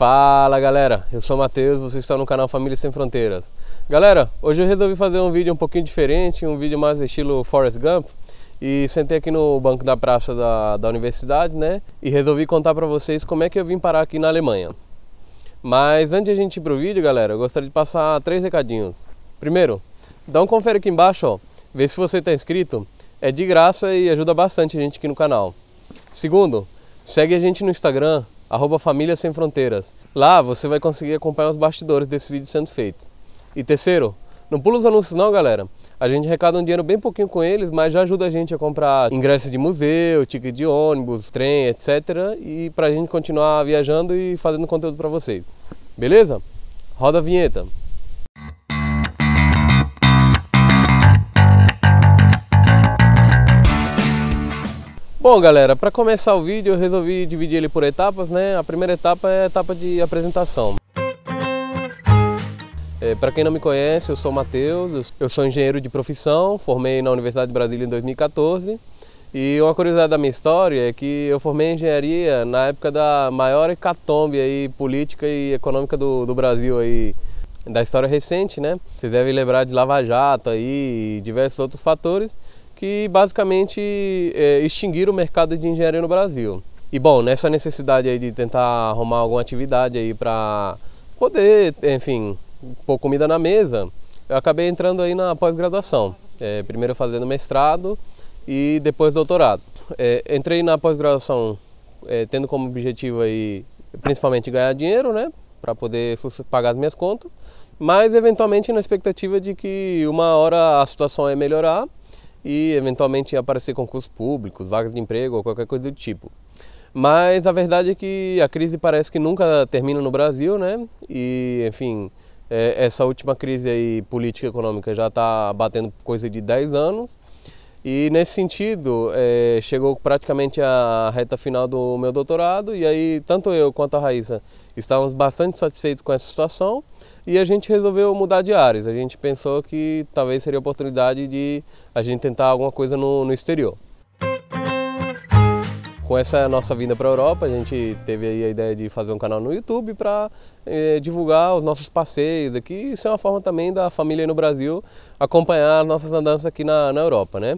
Fala galera, eu sou o Matheus, você está no canal Família Sem Fronteiras. Galera, hoje eu resolvi fazer um vídeo um pouquinho diferente, um vídeo mais estilo Forrest Gump e sentei aqui no banco da praça da, da universidade, né? E resolvi contar para vocês como é que eu vim parar aqui na Alemanha. Mas antes de a gente ir pro vídeo, galera, eu gostaria de passar três recadinhos. Primeiro, dá um confere aqui embaixo, ó, vê se você está inscrito, é de graça e ajuda bastante a gente aqui no canal. Segundo, segue a gente no Instagram, arroba Família Sem Fronteiras. Lá você vai conseguir acompanhar os bastidores desse vídeo sendo feito. E terceiro, não pula os anúncios não, galera. A gente arrecada um dinheiro bem pouquinho com eles, mas já ajuda a gente a comprar ingressos de museu, ticket de ônibus, trem, etc. E pra gente continuar viajando e fazendo conteúdo para vocês. Beleza? Roda a vinheta. Bom galera, para começar o vídeo eu resolvi dividir ele por etapas, né? A primeira etapa é a etapa de apresentação. É, para quem não me conhece, eu sou Matheus, eu sou engenheiro de profissão, formei na Universidade de Brasília em 2014 e uma curiosidade da minha história é que eu formei engenharia na época da maior hecatombe aí, política e econômica do, do Brasil aí, da história recente, né? Vocês devem lembrar de Lava Jato aí e diversos outros fatores que basicamente é, extinguiram o mercado de engenharia no Brasil. E bom, nessa necessidade aí de tentar arrumar alguma atividade aí para poder, enfim, pôr comida na mesa, eu acabei entrando aí na pós-graduação. É, primeiro fazendo mestrado e depois doutorado. É, entrei na pós-graduação é, tendo como objetivo aí principalmente ganhar dinheiro, né, para poder pagar as minhas contas, mas eventualmente na expectativa de que uma hora a situação ia melhorar e eventualmente aparecer concursos públicos, vagas de emprego ou qualquer coisa do tipo. Mas a verdade é que a crise parece que nunca termina no Brasil, né? E, enfim, é, essa última crise aí política econômica já está batendo coisa de 10 anos. E nesse sentido, é, chegou praticamente a reta final do meu doutorado, e aí tanto eu quanto a Raíssa estávamos bastante satisfeitos com essa situação. E a gente resolveu mudar de áreas. A gente pensou que talvez seria a oportunidade de a gente tentar alguma coisa no, no exterior. Com essa nossa vinda para a Europa, a gente teve aí a ideia de fazer um canal no YouTube para eh, divulgar os nossos passeios aqui. Isso é uma forma também da família no Brasil acompanhar as nossas andanças aqui na, na Europa, né?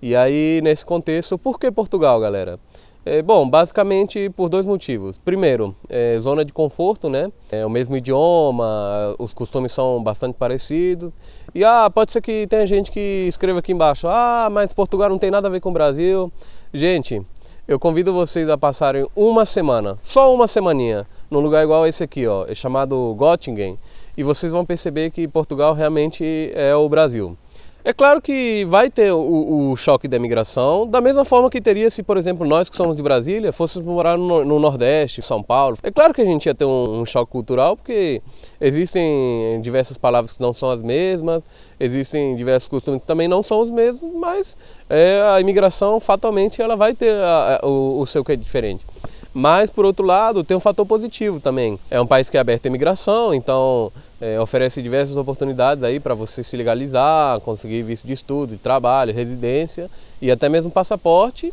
E aí, nesse contexto, por que Portugal, galera? É, bom, basicamente por dois motivos. Primeiro, é, zona de conforto, né? É o mesmo idioma, os costumes são bastante parecidos. E ah, pode ser que tenha gente que escreva aqui embaixo: ah, mas Portugal não tem nada a ver com o Brasil. Gente, eu convido vocês a passarem uma semana, só uma semaninha, num lugar igual esse aqui, ó, é chamado Göttingen, e vocês vão perceber que Portugal realmente é o Brasil. É claro que vai ter o, o, choque da imigração, da mesma forma que teria se, por exemplo, nós que somos de Brasília, fôssemos morar no, no Nordeste, São Paulo. É claro que a gente ia ter um, um, choque cultural, porque existem diversas palavras que não são as mesmas, existem diversos costumes que também não são os mesmos, mas é, a imigração fatalmente ela vai ter a, a, o, o seu que é diferente. Mas, por outro lado, tem um fator positivo também. É um país que é aberto à imigração, então é, oferece diversas oportunidades aí para você se legalizar, conseguir visto de estudo, de trabalho, residência e até mesmo passaporte.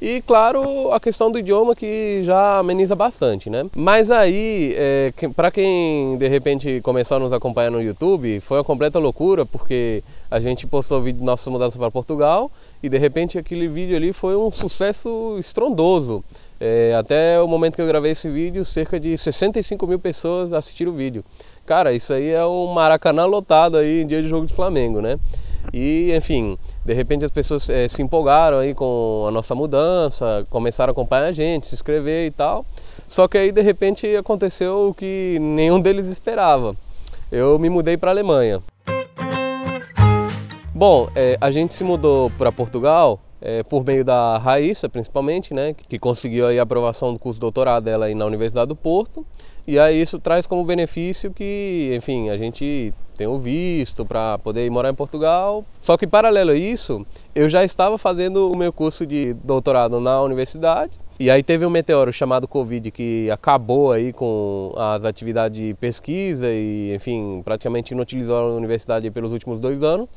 E claro, a questão do idioma que já ameniza bastante, né? Mas aí, é, que, para quem de repente começou a nos acompanhar no YouTube, foi uma completa loucura porque a gente postou o vídeo de nossa mudança para Portugal e de repente aquele vídeo ali foi um sucesso estrondoso. É, até o momento que eu gravei esse vídeo, cerca de 65 mil pessoas assistiram o vídeo. Cara, isso isso aí é um Maracanã lotado aí em dia de jogo de Flamengo, né? E, enfim, de repente as pessoas é, se empolgaram aí com a nossa mudança, começaram a acompanhar a gente, se inscrever e tal. Só que aí, de repente, aconteceu o que nenhum deles esperava. Eu me mudei para a Alemanha. Bom, é, a gente se mudou para Portugal é, por meio da Raíssa, principalmente, né, que conseguiu aí a aprovação do curso de doutorado dela aí na Universidade do Porto. E aí isso traz como benefício que, enfim, a gente tem o visto para poder ir morar em Portugal. Só que paralelo a isso, eu já estava fazendo o meu curso de doutorado na universidade. E aí teve um meteoro chamado Covid que acabou aí com as atividades de pesquisa e, enfim, praticamente inutilizou a universidade pelos últimos dois anos.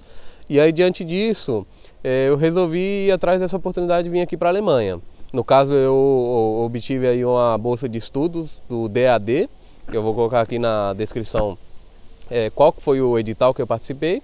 E aí, diante disso, é, eu resolvi ir atrás dessa oportunidade de vir aqui para a Alemanha. No caso, eu obtive aí uma bolsa de estudos do DAD, que eu vou colocar aqui na descrição é, qual foi o edital que eu participei.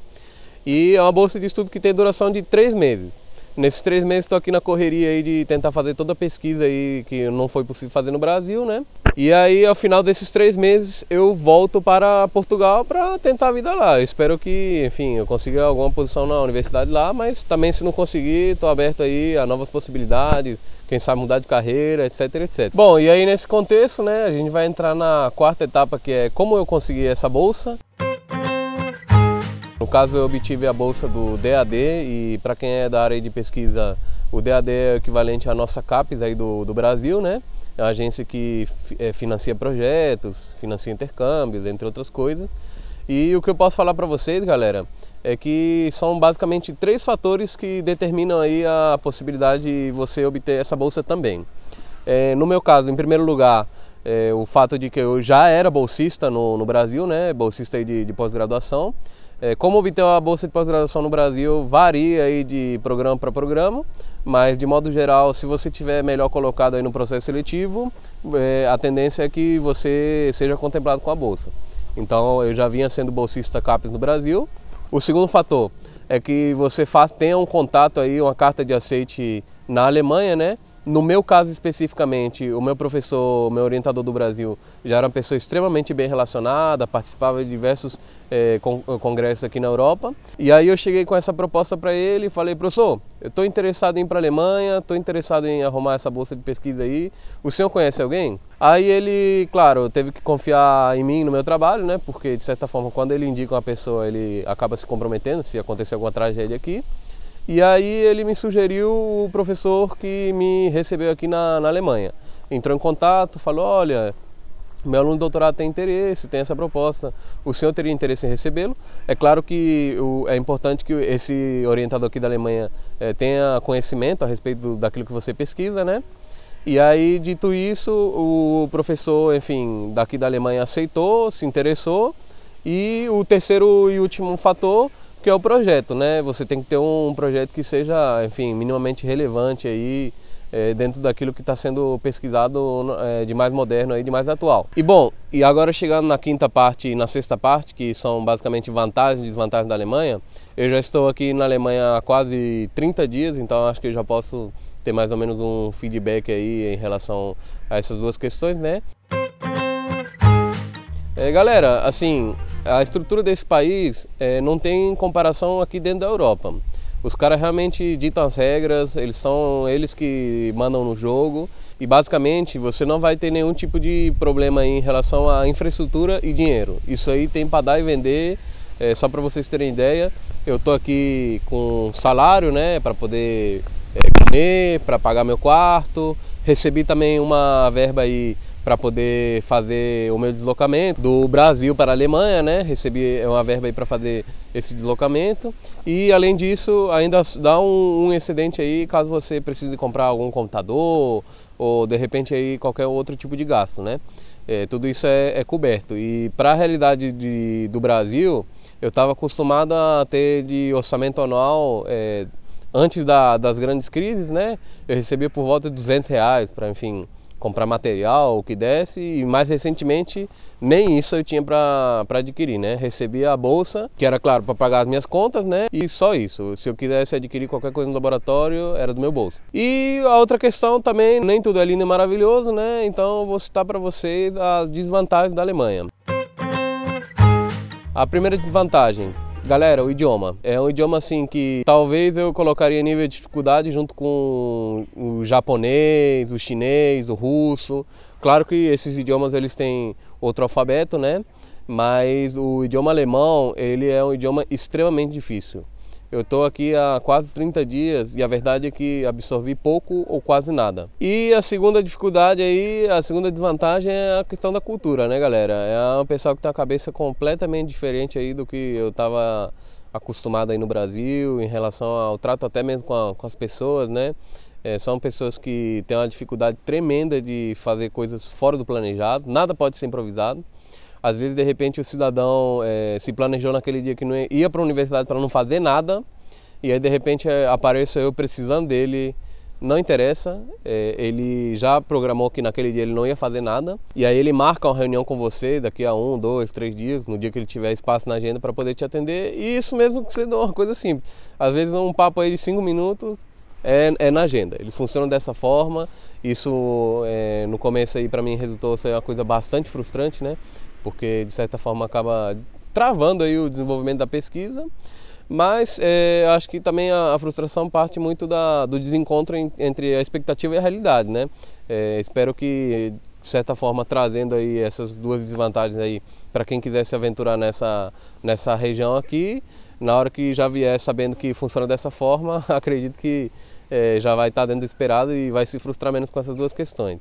E é uma bolsa de estudo que tem duração de três meses. Nesses três meses estou aqui na correria aí de tentar fazer toda a pesquisa aí que não foi possível fazer no Brasil, né? E aí, ao final desses três meses, eu volto para Portugal para tentar a vida lá. Eu espero que, enfim, eu consiga alguma posição na universidade lá, mas também se não conseguir, estou aberto aí a novas possibilidades, quem sabe mudar de carreira, etc, etc. Bom, e aí nesse contexto, né, a gente vai entrar na quarta etapa que é como eu consegui essa bolsa caso, eu obtive a bolsa do DAD e para quem é da área de pesquisa, o DAD é equivalente à nossa CAPES aí do, do Brasil, né? É uma agência que é, financia projetos, financia intercâmbios, entre outras coisas. E o que eu posso falar para vocês, galera, é que são basicamente três fatores que determinam aí a possibilidade de você obter essa bolsa também. É, no meu caso, em primeiro lugar, é, o fato de que eu já era bolsista no, no Brasil, né, bolsista de, de pós-graduação, é, como obter uma bolsa de pós-graduação no Brasil varia aí de programa para programa, mas de modo geral, se você tiver melhor colocado aí no processo seletivo, é, a tendência é que você seja contemplado com a bolsa. Então, eu já vinha sendo bolsista CAPES no Brasil. O segundo fator é que você faz, tenha um contato aí, uma carta de aceite na Alemanha, né? No meu caso especificamente, o meu professor, meu orientador do Brasil, já era uma pessoa extremamente bem relacionada, participava de diversos eh, con congressos aqui na Europa. E aí eu cheguei com essa proposta para ele e falei, professor, eu estou interessado em ir para a Alemanha, estou interessado em arrumar essa bolsa de pesquisa aí. O senhor conhece alguém? Aí ele, claro, teve que confiar em mim, no meu trabalho, né? Porque de certa forma, quando ele indica uma pessoa, ele acaba se comprometendo se acontecer alguma tragédia aqui. E aí ele me sugeriu o professor que me recebeu aqui na, na Alemanha. Entrou em contato, falou, olha, meu aluno de doutorado tem interesse, tem essa proposta, o senhor teria interesse em recebê-lo? É claro que o, é importante que esse orientador aqui da Alemanha é, tenha conhecimento a respeito do, daquilo que você pesquisa, né? E aí, dito isso, o professor, enfim, daqui da Alemanha aceitou, se interessou. E o terceiro e último fator que é o projeto, né? Você tem que ter um projeto que seja, enfim, minimamente relevante aí é, dentro daquilo que está sendo pesquisado é, de mais moderno aí, de mais atual. E bom, e agora chegando na quinta parte e na sexta parte, que são basicamente vantagens e desvantagens da Alemanha, eu já estou aqui na Alemanha há quase 30 dias, então acho que eu já posso ter mais ou menos um feedback aí em relação a essas duas questões, né? É, galera, assim, a estrutura desse país é, não tem comparação aqui dentro da Europa. Os caras realmente ditam as regras, eles são eles que mandam no jogo e basicamente você não vai ter nenhum tipo de problema em relação à infraestrutura e dinheiro. Isso aí tem para dar e vender, é, só para vocês terem ideia. Eu tô aqui com salário, né, para poder é, comer, para pagar meu quarto. Recebi também uma verba aí para poder fazer o meu deslocamento do Brasil para a Alemanha, né? Recebi é uma verba aí para fazer esse deslocamento e além disso ainda dá um, um excedente aí caso você precise comprar algum computador ou de repente aí qualquer outro tipo de gasto, né? É, tudo isso é, é coberto e para a realidade de, do Brasil eu estava acostumado a ter de orçamento anual é, antes da, das grandes crises, né? Eu recebia por volta de 200 reais para enfim comprar material, o que desse, e mais recentemente nem isso eu tinha para adquirir, né? Recebia a bolsa, que era claro para pagar as minhas contas, né? E só isso. Se eu quisesse adquirir qualquer coisa no laboratório, era do meu bolso. E a outra questão também, nem tudo é lindo e maravilhoso, né? Então eu vou citar para vocês as desvantagens da Alemanha. A primeira desvantagem, Galera, o idioma. É um idioma assim que talvez eu colocaria nível de dificuldade junto com o japonês, o chinês, o russo. Claro que esses idiomas eles têm outro alfabeto, né? Mas o idioma alemão, ele é um idioma extremamente difícil. Eu estou aqui há quase 30 dias e a verdade é que absorvi pouco ou quase nada. E a segunda dificuldade aí, a segunda desvantagem é a questão da cultura, né, galera? É um pessoal que tem tá a cabeça completamente diferente aí do que eu estava acostumado aí no Brasil em relação ao trato até mesmo com, a, com as pessoas, né? É, são pessoas que têm uma dificuldade tremenda de fazer coisas fora do planejado, nada pode ser improvisado. Às vezes, de repente, o cidadão é, se planejou naquele dia que não ia, para a universidade para não fazer nada, e aí, de repente, é, apareço eu precisando dele. Não interessa, é, ele já programou que naquele dia ele não ia fazer nada, e aí ele marca uma reunião com você daqui a um, dois, três dias, no dia que ele tiver espaço na agenda para poder te atender, e isso mesmo que você dá uma coisa simples. Às vezes, um papo aí de cinco minutos. É, é, na agenda. Ele funciona dessa forma. Isso é, no começo aí para mim resultou ser uma coisa bastante frustrante, né? porque de certa forma acaba travando aí o desenvolvimento da pesquisa. Mas é, acho que também a, a frustração parte muito da, do desencontro em, entre a expectativa e a realidade, né? É, espero que de certa forma trazendo aí essas duas desvantagens aí para quem quiser se aventurar nessa, nessa região aqui, na hora que já vier sabendo que funciona dessa forma, acredito que é, já vai estar tá dentro do esperado e vai se frustrar menos com essas duas questões.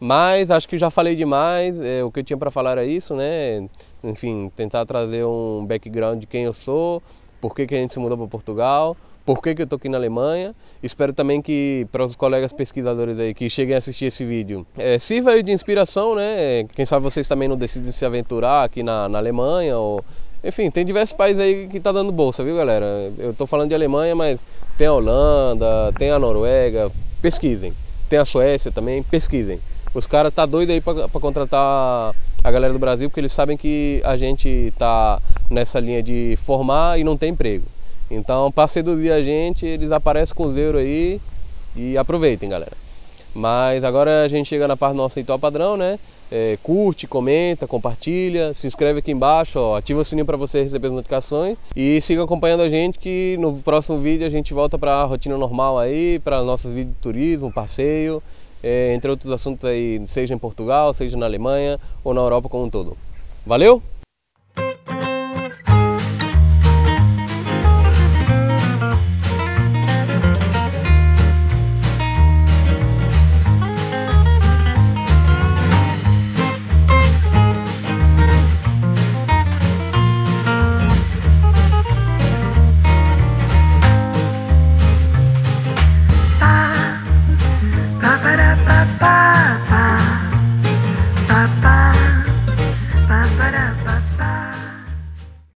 Mas acho que já falei demais, é, o que eu tinha para falar era isso, né? Enfim, tentar trazer um background de quem eu sou, por que, que a gente se mudou para Portugal, por que, que eu estou aqui na Alemanha. Espero também que para os colegas pesquisadores aí que cheguem a assistir esse vídeo, é, sirva aí de inspiração, né? Quem sabe vocês também não decidem se aventurar aqui na, na Alemanha ou... Enfim, tem diversos países aí que tá dando bolsa, viu galera? Eu estou falando de Alemanha, mas tem a Holanda, tem a Noruega, pesquisem. Tem a Suécia também, pesquisem. Os caras tá doido aí para contratar a galera do Brasil, porque eles sabem que a gente tá nessa linha de formar e não tem emprego. Então, para seduzir a gente, eles aparecem com zero aí e aproveitem, galera. Mas agora a gente chega na parte do nosso ritual padrão, né? É, curte, comenta, compartilha, se inscreve aqui embaixo, ó, ativa o sininho para você receber as notificações e siga acompanhando a gente que no próximo vídeo a gente volta para a rotina normal aí, para nossos vídeos de turismo, passeio é, entre outros assuntos aí, seja em Portugal, seja na Alemanha ou na Europa como um todo. Valeu!